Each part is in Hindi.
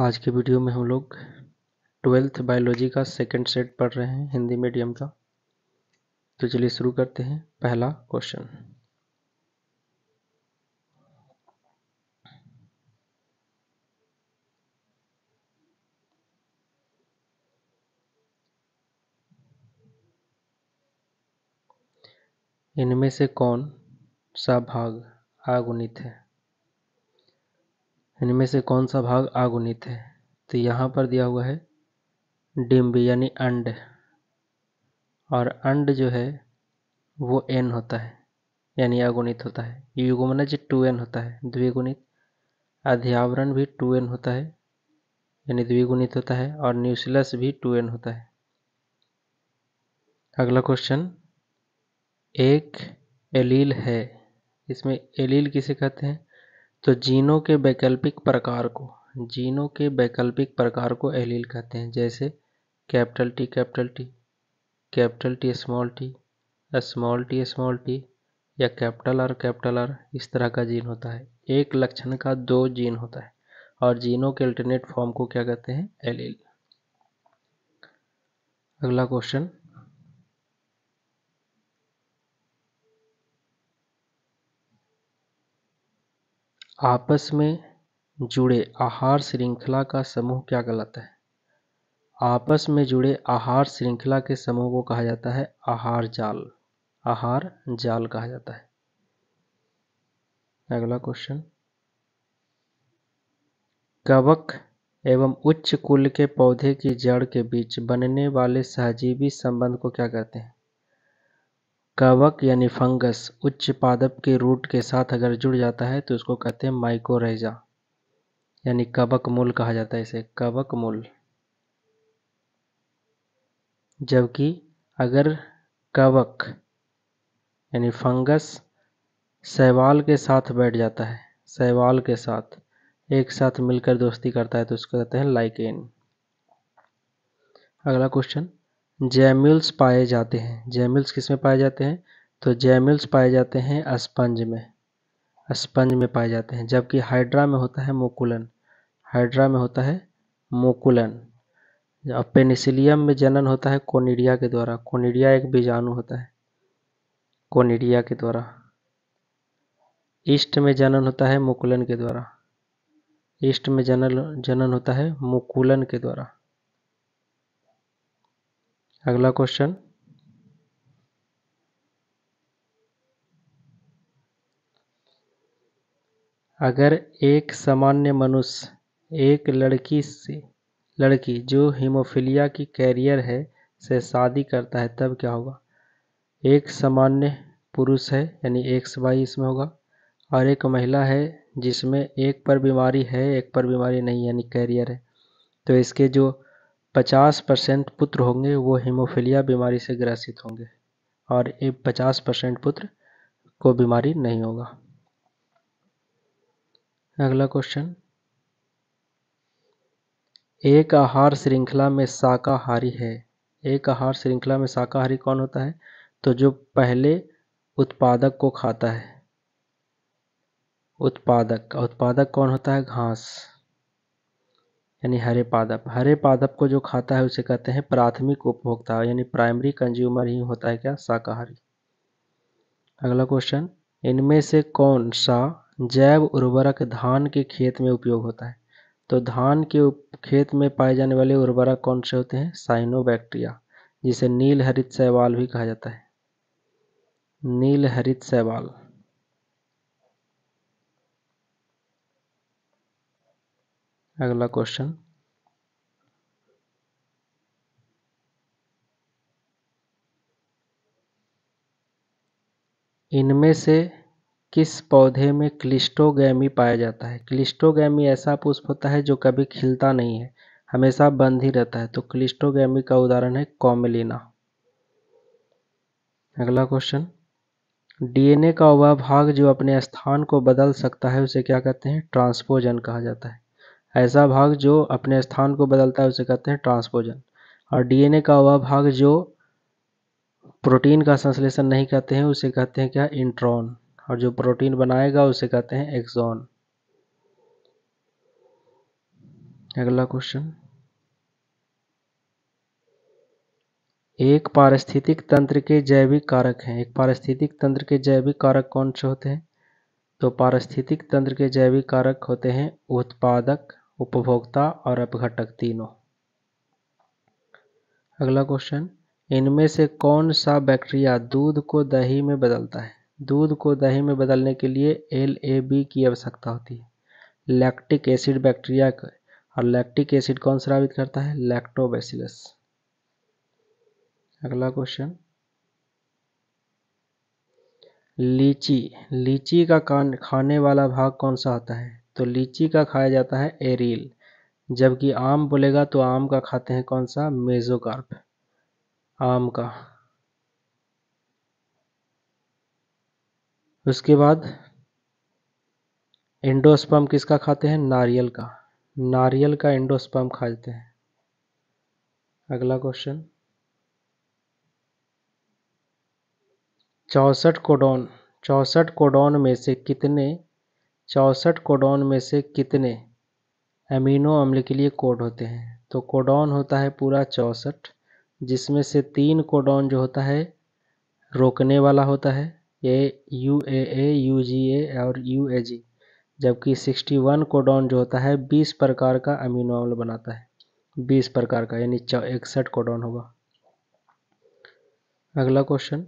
आज के वीडियो में हम लोग ट्वेल्थ बायोलॉजी का सेकंड सेट पढ़ रहे हैं हिंदी मीडियम का तो चलिए शुरू करते हैं पहला क्वेश्चन इनमें से कौन सा भाग आगुणित है इनमें से कौन सा भाग आगुणित है तो यहाँ पर दिया हुआ है डिम्ब यानी अंड और अंड जो है वो एन होता है यानी अगुणित होता है युगमनज टू एन होता है द्विगुणित अध्यावरण भी टू एन होता है यानी द्विगुणित होता है और न्यूसिलस भी टू एन होता है अगला क्वेश्चन एक एलील है इसमें एलील किसे कहते हैं तो जीनों के वैकल्पिक प्रकार को जीनों के वैकल्पिक प्रकार को एलील कहते हैं जैसे capital T capital T capital T small t small t small t या कैपिटल आर कैपिटल आर इस तरह का जीन होता है एक लक्षण का दो जीन होता है और जीनों के अल्टरनेट फॉर्म को क्या कहते हैं एलील अगला क्वेश्चन आपस में जुड़े आहार श्रृंखला का समूह क्या कहलाता है आपस में जुड़े आहार श्रृंखला के समूह को कहा जाता है आहार जाल आहार जाल कहा जाता है अगला क्वेश्चन कवक एवं उच्च कुल के पौधे की जड़ के बीच बनने वाले सहजीवी संबंध को क्या कहते हैं कवक यानी फंगस उच्च पादप के रूट के साथ अगर जुड़ जाता है तो उसको कहते हैं माइकोरेजा यानी कवक मूल कहा जाता है इसे कवक मूल जबकि अगर कवक यानी फंगस सहवाल के साथ बैठ जाता है सहवाल के साथ एक साथ मिलकर दोस्ती करता है तो उसको कहते हैं लाइकेन अगला क्वेश्चन जैमिल्स पाए जाते हैं जैमिल्स किस में पाए जाते हैं तो जैमिल्स पाए जाते हैं स्पंज में स्पंज में पाए जाते हैं जबकि हाइड्रा में होता है मोकुलन हाइड्रा में होता है मोकुलन और पेनिसिलियम में जनन होता है कोनिडिया के द्वारा कोनिडिया एक बीजाणु होता है कोनिडिया के द्वारा ईस्ट में जनन होता है मुकुलन के द्वारा ईस्ट में जनन जनन होता है मुकुलन के द्वारा अगला क्वेश्चन अगर एक सामान्य मनुष्य एक लड़की से लड़की जो हीमोफीलिया की कैरियर है से शादी करता है तब क्या होगा एक सामान्य पुरुष है यानी एक्स वाई इसमें होगा और एक महिला है जिसमें एक पर बीमारी है एक पर बीमारी नहीं यानी कैरियर है तो इसके जो पचास परसेंट पुत्र होंगे वो हीमोफीलिया बीमारी से ग्रसित होंगे और ये पचास परसेंट पुत्र को बीमारी नहीं होगा अगला क्वेश्चन एक आहार श्रृंखला में शाकाहारी है एक आहार श्रृंखला में शाकाहारी कौन होता है तो जो पहले उत्पादक को खाता है उत्पादक उत्पादक कौन होता है घास यानी हरे पादप हरे पादप को जो खाता है उसे कहते हैं प्राथमिक उपभोक्ता यानी प्राइमरी कंज्यूमर ही होता है क्या शाकाहारी अगला क्वेश्चन इनमें से कौन सा जैव उर्वरक धान के खेत में उपयोग होता है तो धान के खेत में पाए जाने वाले उर्वरक कौन से होते हैं साइनोबैक्टीरिया जिसे नील हरित शैवाल भी कहा जाता है नील हरित शैवाल अगला क्वेश्चन इनमें से किस पौधे में क्लिस्टोगैमी पाया जाता है क्लिस्टोगैमी ऐसा पुष्प होता है जो कभी खिलता नहीं है हमेशा बंद ही रहता है तो क्लिस्टोगैमी का उदाहरण है कॉमेलिना अगला क्वेश्चन डीएनए का वह भाग जो अपने स्थान को बदल सकता है उसे क्या कहते हैं ट्रांसपोजन कहा जाता है ऐसा भाग जो अपने स्थान को बदलता है उसे कहते हैं ट्रांसपोजन और डीएनए का वह भाग जो प्रोटीन का संश्लेषण नहीं करते हैं उसे कहते हैं क्या इंट्रॉन और जो प्रोटीन बनाएगा उसे कहते हैं एक्सॉन अगला क्वेश्चन एक पारिस्थितिक तंत्र के जैविक कारक हैं एक पारिस्थितिक तंत्र के जैविक कारक कौन से होते हैं तो पारिस्थितिक तंत्र के जैविक कारक होते हैं उत्पादक उपभोक्ता और अपघटक तीनों अगला क्वेश्चन इनमें से कौन सा बैक्टीरिया दूध को दही में बदलता है दूध को दही में बदलने के लिए एल ए बी की आवश्यकता होती है लैक्टिक एसिड बैक्टीरिया और लैक्टिक एसिड कौन श्रावित करता है लैक्टोबैसिलस अगला क्वेश्चन लीची लीची का खाने वाला भाग कौन सा होता है तो लीची का खाया जाता है एरिल जबकि आम बोलेगा तो आम का खाते हैं कौन सा मेजोकार्प आम का उसके बाद एंडोस्पम किसका खाते हैं नारियल का नारियल का एंडोस्पम खाते हैं अगला क्वेश्चन चौसठ कोडोन चौसठ कोडोन में से कितने चौसठ कोडोन में से कितने अमीनो अम्ल के लिए कोड होते हैं तो कोडोन होता है पूरा चौसठ जिसमें से तीन कोडोन जो होता है रोकने वाला होता है ए यू ए ए यू जी ए और यू ए जी जबकि 61 कोडोन जो होता है 20 प्रकार का अमीनो अम्ल बनाता है 20 प्रकार का यानी इकसठ कोडोन होगा अगला क्वेश्चन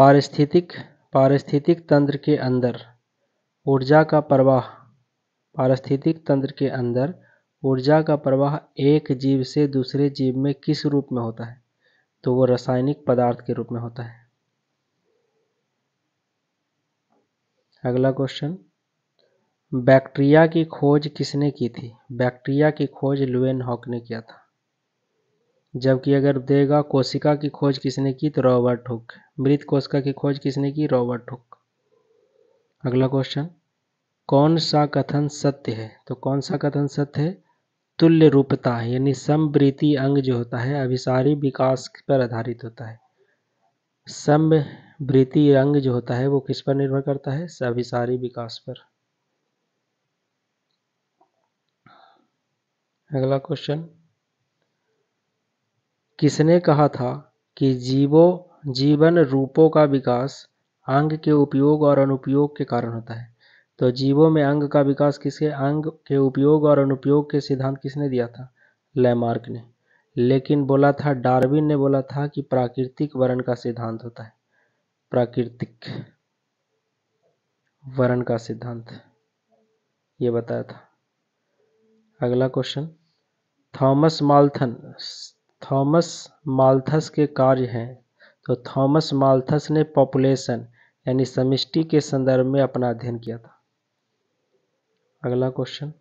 पारिस्थितिक पारिस्थितिक तंत्र के अंदर ऊर्जा का प्रवाह पारिस्थितिक तंत्र के अंदर ऊर्जा का प्रवाह एक जीव से दूसरे जीव में किस रूप में होता है तो वो रासायनिक पदार्थ के रूप में होता है अगला क्वेश्चन बैक्टीरिया की खोज किसने की थी बैक्टीरिया की खोज लुएन हॉक ने किया था जबकि अगर देगा कोशिका की खोज किसने की तो रॉबर्ट हुक मृत कोशिका की खोज किसने की रॉबर्ट हुक अगला क्वेश्चन कौन सा कथन सत्य है तो कौन सा कथन सत्य है तुल्य रूपता यानी समवृति अंग जो होता है अभिसारी विकास पर आधारित होता है समवृत्ति अंग जो होता है वो किस पर निर्भर करता है अभिसारी विकास पर अगला क्वेश्चन किसने कहा था कि जीवो जीवन रूपों का विकास अंग के उपयोग और अनुपयोग के कारण होता है तो जीवों में अंग का विकास किसके अंग के उपयोग और अनुपयोग के सिद्धांत किसने दिया था लैमार्क ने लेकिन बोला था डार्विन ने बोला था कि प्राकृतिक वर्ण का सिद्धांत होता है प्राकृतिक वर्ण का सिद्धांत ये बताया था अगला question Thomas Malthus Thomas Malthus के कार्य हैं तो थॉमस माल्थस ने पॉपुलेशन यानी समिष्टि के संदर्भ में अपना अध्ययन किया था अगला क्वेश्चन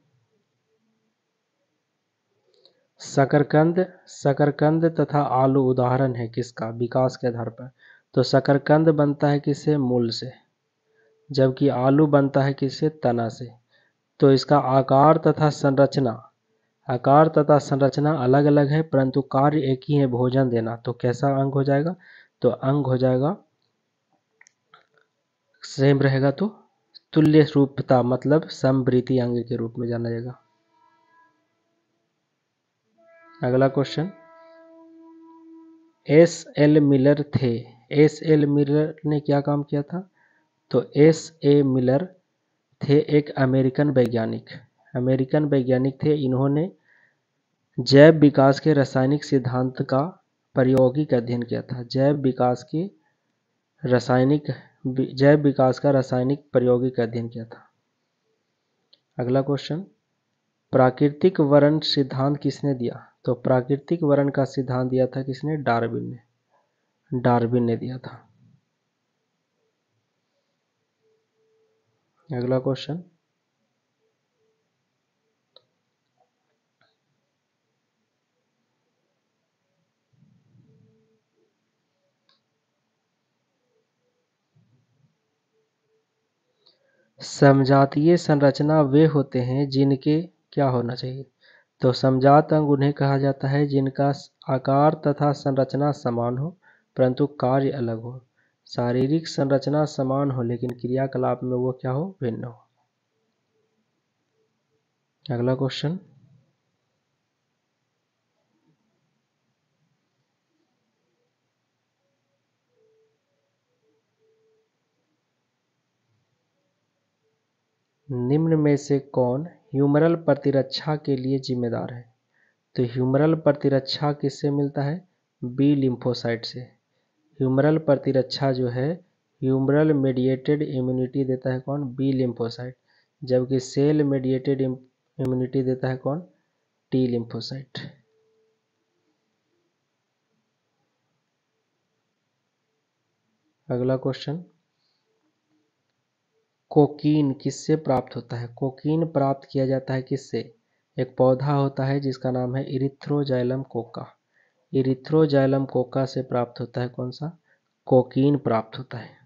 शकरकंद शकरकंद तथा आलू उदाहरण है किसका विकास के आधार पर तो शकरकंद बनता है किसे मूल से जबकि आलू बनता है किससे तना से तो इसका आकार तथा संरचना आकार तथा संरचना अलग अलग है परंतु कार्य एक ही है भोजन देना तो कैसा अंग हो जाएगा तो अंग हो जाएगा सेम रहेगा तो तुल्य रूपता मतलब समृति अंग के रूप में जाना जाएगा अगला क्वेश्चन एस एल मिलर थे एस एल मिलर ने क्या काम किया था तो एस ए मिलर थे एक अमेरिकन वैज्ञानिक अमेरिकन वैज्ञानिक थे इन्होंने जैव विकास के रासायनिक सिद्धांत का प्रायोगिक अध्ययन किया था जैव विकास की रासायनिक जैव विकास का रासायनिक प्रायोगिक अध्ययन किया था अगला क्वेश्चन प्राकृतिक वर्ण सिद्धांत किसने दिया तो प्राकृतिक वर्ण का सिद्धांत दिया था किसने डार्विन ने डार्विन ने दिया था अगला क्वेश्चन समजातीय संरचना वे होते हैं जिनके क्या होना चाहिए तो समझात अंग उन्हें कहा जाता है जिनका आकार तथा संरचना समान हो परंतु कार्य अलग हो शारीरिक संरचना समान हो लेकिन क्रियाकलाप में वो क्या हो भिन्न हो अगला क्वेश्चन निम्न में से कौन ह्यूमरल प्रतिरक्षा के लिए जिम्मेदार है तो ह्यूमरल प्रतिरक्षा किससे मिलता है बी लिम्फोसाइट से ह्यूमरल प्रतिरक्षा जो है ह्यूमरल मेडिएटेड इम्यूनिटी देता है कौन बी लिम्फोसाइट जबकि सेल मेडिएटेड इम्यूनिटी देता है कौन टी लिम्फोसाइट अगला क्वेश्चन कोकीन किससे प्राप्त होता है कोकीन प्राप्त किया जाता है किससे एक पौधा होता है जिसका नाम है इरिथ्रोजाइलम कोका इरिथ्रोजाइलम कोका से प्राप्त होता है कौन सा कोकीन प्राप्त होता है